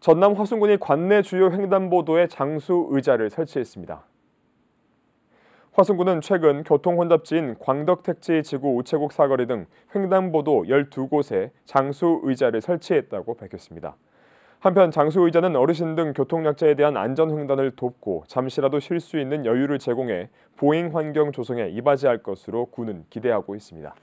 전남 화순군이 관내 주요 횡단보도에 장수 의자를 설치했습니다. 화순군은 최근 교통혼잡지인 광덕택지 지구 우체국 사거리 등 횡단보도 12곳에 장수 의자를 설치했다고 밝혔습니다. 한편 장수 의자는 어르신 등 교통약자에 대한 안전 횡단을 돕고 잠시라도 쉴 수 있는 여유를 제공해 보행 환경 조성에 이바지할 것으로 군은 기대하고 있습니다.